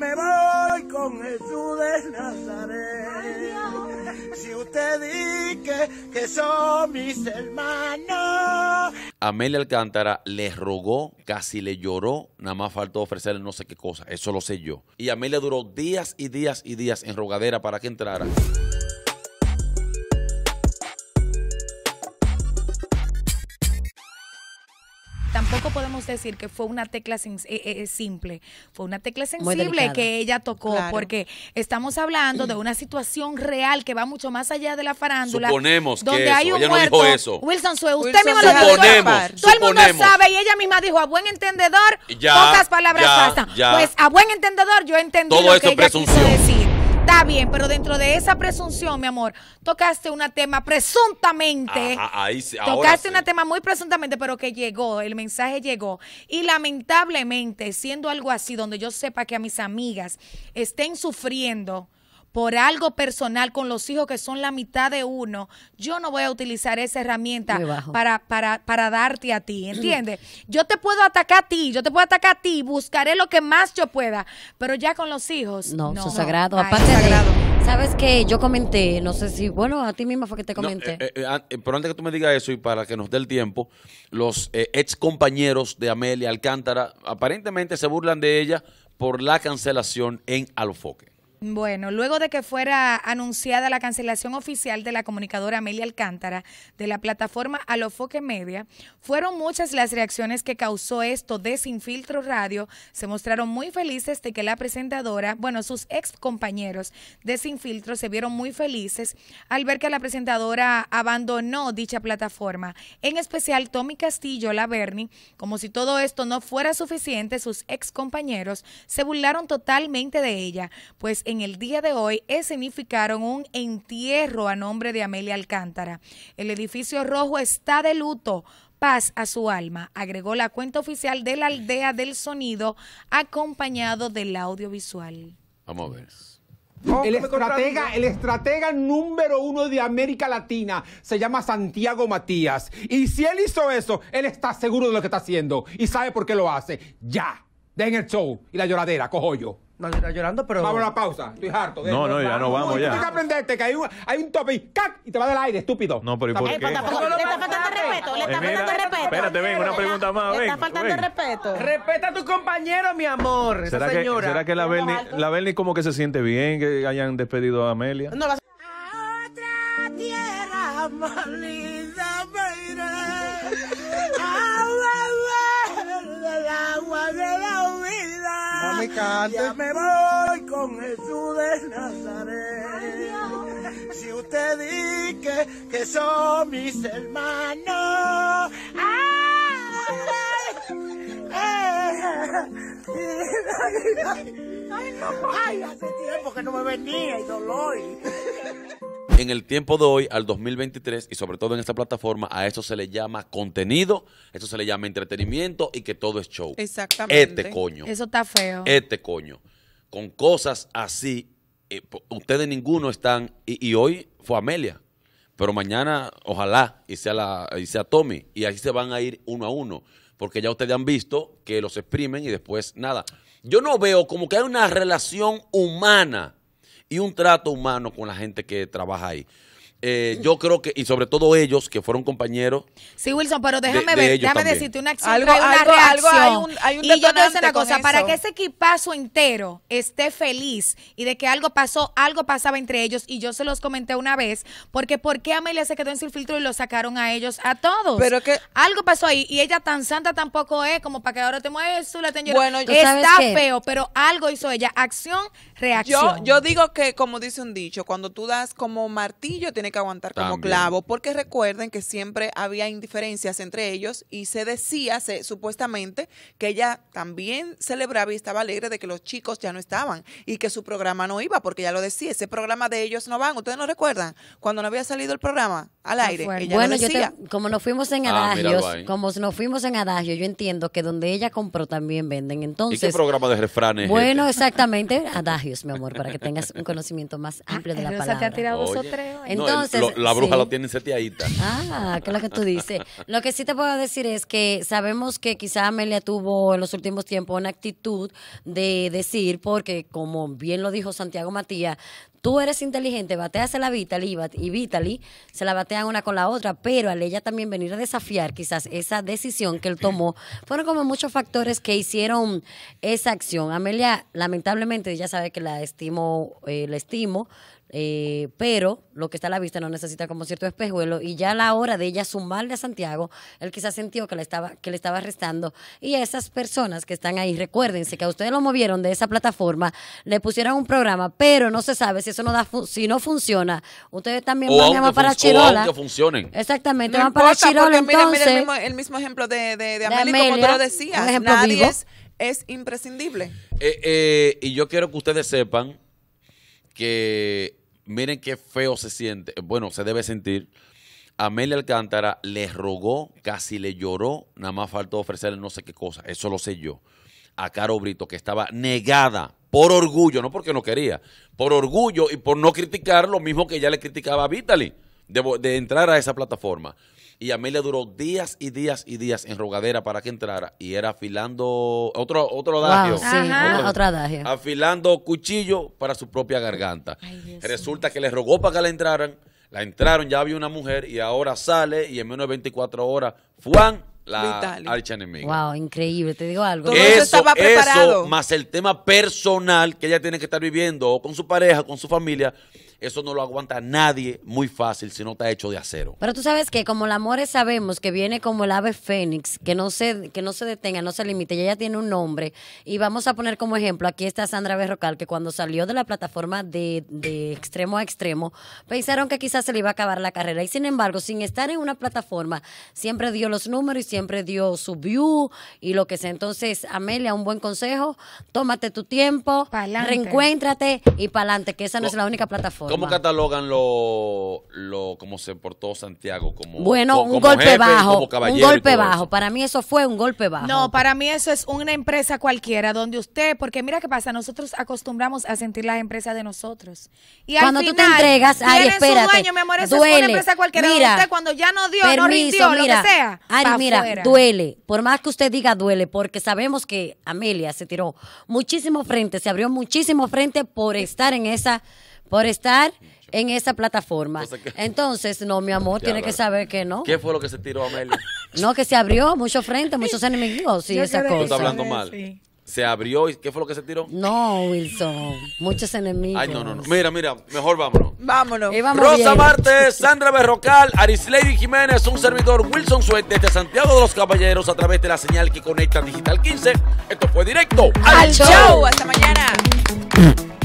Me voy con Jesús de Si usted dice que son mis hermanos. Amelia Alcántara le rogó, casi le lloró, nada más faltó ofrecerle no sé qué cosa, eso lo sé yo. Y Amelia duró días y días y días en rogadera para que entrara. decir que fue una tecla eh, eh, eh, simple, fue una tecla sensible que ella tocó, porque estamos hablando de mm. una situación real que va mucho más allá de la farándula. Suponemos donde hay un muerto. Wilson Sue, usted mismo lo dijo. Todo el mundo sabe y ella misma dijo, a buen entendedor, pocas palabras bastan. Pues a buen entendedor yo entendí lo que ella decir. Está bien, pero dentro de esa presunción, mi amor, tocaste un tema presuntamente. Ah, ah, ahí sí, tocaste un tema muy presuntamente, pero que llegó, el mensaje llegó. Y lamentablemente, siendo algo así, donde yo sepa que a mis amigas estén sufriendo por algo personal con los hijos que son la mitad de uno, yo no voy a utilizar esa herramienta para, para, para darte a ti, ¿entiendes? yo te puedo atacar a ti, yo te puedo atacar a ti, buscaré lo que más yo pueda, pero ya con los hijos. No, eso es sagrado. Aparte ¿Sabes que Yo comenté, no sé si, bueno, a ti misma fue que te comenté. Eh, eh, pero antes que tú me digas eso y para que nos dé el tiempo, los eh, ex compañeros de Amelia Alcántara aparentemente se burlan de ella por la cancelación en Alfoque. Bueno, luego de que fuera anunciada la cancelación oficial de la comunicadora Amelia Alcántara de la plataforma Alofoque Media, fueron muchas las reacciones que causó esto de Sin Filtro Radio. Se mostraron muy felices de que la presentadora, bueno, sus ex compañeros de Sin Filtro se vieron muy felices al ver que la presentadora abandonó dicha plataforma. En especial Tommy Castillo, la Bernie, como si todo esto no fuera suficiente, sus ex compañeros se burlaron totalmente de ella, pues en el día de hoy escenificaron un entierro a nombre de Amelia Alcántara. El edificio rojo está de luto paz a su alma, agregó la cuenta oficial de la aldea del sonido acompañado del audiovisual. Vamos a ver. el, estratega, el estratega número uno de América Latina se llama Santiago Matías. Y si él hizo eso, él está seguro de lo que está haciendo y sabe por qué lo hace. Ya, den el show y la lloradera, cojo yo. No, le está llorando, pero. Vamos a la pausa. Estoy harto. no, no, ya no vamos, ya. Tienes que aprenderte que hay un, hay un y ¡cac! Y te va del aire, estúpido. No, pero ¿y por eh, qué? Le está faltando respeto. Le está faltando respeto. Espérate, ven, una pregunta más. Le está faltando respeto. Respeta a tu compañero, mi amor. Esa señora. ¿Será que la Berni, la Bernie como que se siente bien que hayan despedido a Amelia? No, la... A otra tierra, me Ya me voy con Jesús de Nazaret. Si usted dice que, son mis hermanos. Ay, ay ay, hace tiempo que no me venía y dolor en el tiempo de hoy, al 2023, y sobre todo en esta plataforma, a eso se le llama contenido, eso se le llama entretenimiento y que todo es show. Exactamente. Este coño. Eso está feo. Este coño. Con cosas así, eh, ustedes ninguno están, y, hoy fue Amelia, pero mañana ojalá y sea, la, y sea Tommy, y ahí se van a ir uno a uno, porque ya ustedes han visto que los exprimen y después nada. Yo no veo como que hay una relación humana y un trato humano con la gente que trabaja ahí. Eh, yo creo que, y sobre todo ellos, que fueron compañeros. Sí, Wilson, pero déjame ver, déjame decirte una acción, algo, una reacción. hay un, y yo te voy una cosa, para que ese equipazo entero esté feliz y de que algo pasó, algo pasaba entre ellos, y yo se los comenté una vez, porque ¿por qué Amelia se quedó en sin filtro y lo sacaron a ellos, a todos? Pero que... Algo pasó ahí, y ella tan santa tampoco es, como para que ahora te mueves tú, la yo. Bueno, Está feo, pero algo hizo ella, acción, reacción. Yo, yo digo que, como dice un dicho, cuando tú das como martillo, tienes que aguantar como clavo, porque recuerden que siempre había indiferencias entre ellos y se decía se, supuestamente que ella también celebraba y estaba alegre de que los chicos ya no estaban y que su programa no iba, porque ya lo decía, ese programa de ellos no van, ustedes no recuerdan, cuando no había salido el programa al aire. bueno, como nos fuimos en ah, adagios, como nos fuimos en adagios, yo entiendo que donde ella compró también venden, entonces... ¿Y qué programa de refranes? Bueno, este? exactamente, adagios, mi amor, para que tengas un conocimiento más amplio de ah, la palabra. ha tirado Oye, Entonces, la bruja lo tiene seteadita. Ah, que es lo que tú dices. Lo que sí te puedo decir es que sabemos que quizá Amelia tuvo en los últimos tiempos una actitud de decir, porque como bien lo dijo Santiago Matías, tú eres inteligente, bateas a Vitali y Vitaly se la batean una con la otra, pero al ella también venir a desafiar quizás esa decisión que él tomó, fueron como muchos factores que hicieron esa acción. Amelia, lamentablemente, ella sabe que la estimo, eh, la estimo, eh, pero lo que está a la vista no necesita como cierto espejuelo y ya a la hora de ella sumarle a Santiago, él quizás sintió que le estaba que le estaba restando y a esas personas que están ahí, recuérdense que a ustedes lo movieron de esa plataforma, le pusieron un programa, pero no se sabe si si eso no da, si no funciona, ustedes también van, para Chirola. Exactamente, van para Chirola entonces. Mira, el, mismo, ejemplo de, de, de Amelia, como tú lo decías, nadie es, imprescindible. Eh, eh, y yo quiero que ustedes sepan que miren qué feo se siente, bueno, se debe sentir. Amelia Alcántara le rogó, casi le lloró, nada más faltó ofrecerle no sé qué cosa, eso lo sé yo, a Caro Brito, que estaba negada por orgullo, no porque no quería, por orgullo y por no criticar lo mismo que ya le criticaba a Vitaly de, entrar a esa plataforma. Y a le duró días y días y días en rogadera para que entrara y era afilando otro, otro adagio. adagio. Afilando cuchillo para su propia garganta. Resulta que le rogó para que la entraran, la entraron, ya había una mujer y ahora sale y en menos de 24 horas, Juan la Wow, increíble, te digo algo. estaba preparado. más el tema personal que ella tiene que estar viviendo o con su pareja, con su familia, eso no lo aguanta nadie muy fácil si no está hecho de acero. Pero tú sabes que como la More sabemos que viene como el ave fénix, que no se, que no se detenga, no se limite, ella ya tiene un nombre. Y vamos a poner como ejemplo, aquí está Sandra Berrocal, que cuando salió de la plataforma de, de extremo a extremo, pensaron que quizás se le iba a acabar la carrera. Y sin embargo, sin estar en una plataforma, siempre dio los números y siempre dio su view y lo que sea. Entonces, Amelia, un buen consejo, tómate tu tiempo, reencuéntrate y para adelante, que esa no es la única plataforma. ¿Cómo catalogan lo, lo cómo se portó Santiago como Bueno, un golpe bajo, un golpe bajo. Para mí eso fue un golpe bajo. No, para mí eso es una empresa cualquiera donde usted, porque mira qué pasa, nosotros acostumbramos a sentir las empresas de nosotros. Y cuando al final, tú te entregas, ay, espérate. duele. mira, usted cuando ya no dio, no rindió, lo que sea. Ari, mira, duele. Por más que usted diga duele, porque sabemos que Amelia se tiró muchísimo frente, se abrió muchísimo frente por estar en esa por estar en esa plataforma. Entonces, no, mi amor, tiene que saber que no. ¿Qué fue lo que se tiró Amelia? no, que se abrió, muchos frente, muchos enemigos y esa cosa. hablando mal. Se abrió y ¿qué fue lo que se tiró? No, Wilson. Muchos enemigos. Ay, no, no, no. Mira, mira, mejor vámonos. Vámonos. Vamos Rosa Martes, Sandra Berrocal, Arisleidy Jiménez, un servidor Wilson Suet desde Santiago de los Caballeros a través de la señal que conecta Digital 15. Esto fue directo al, show. Hasta mañana.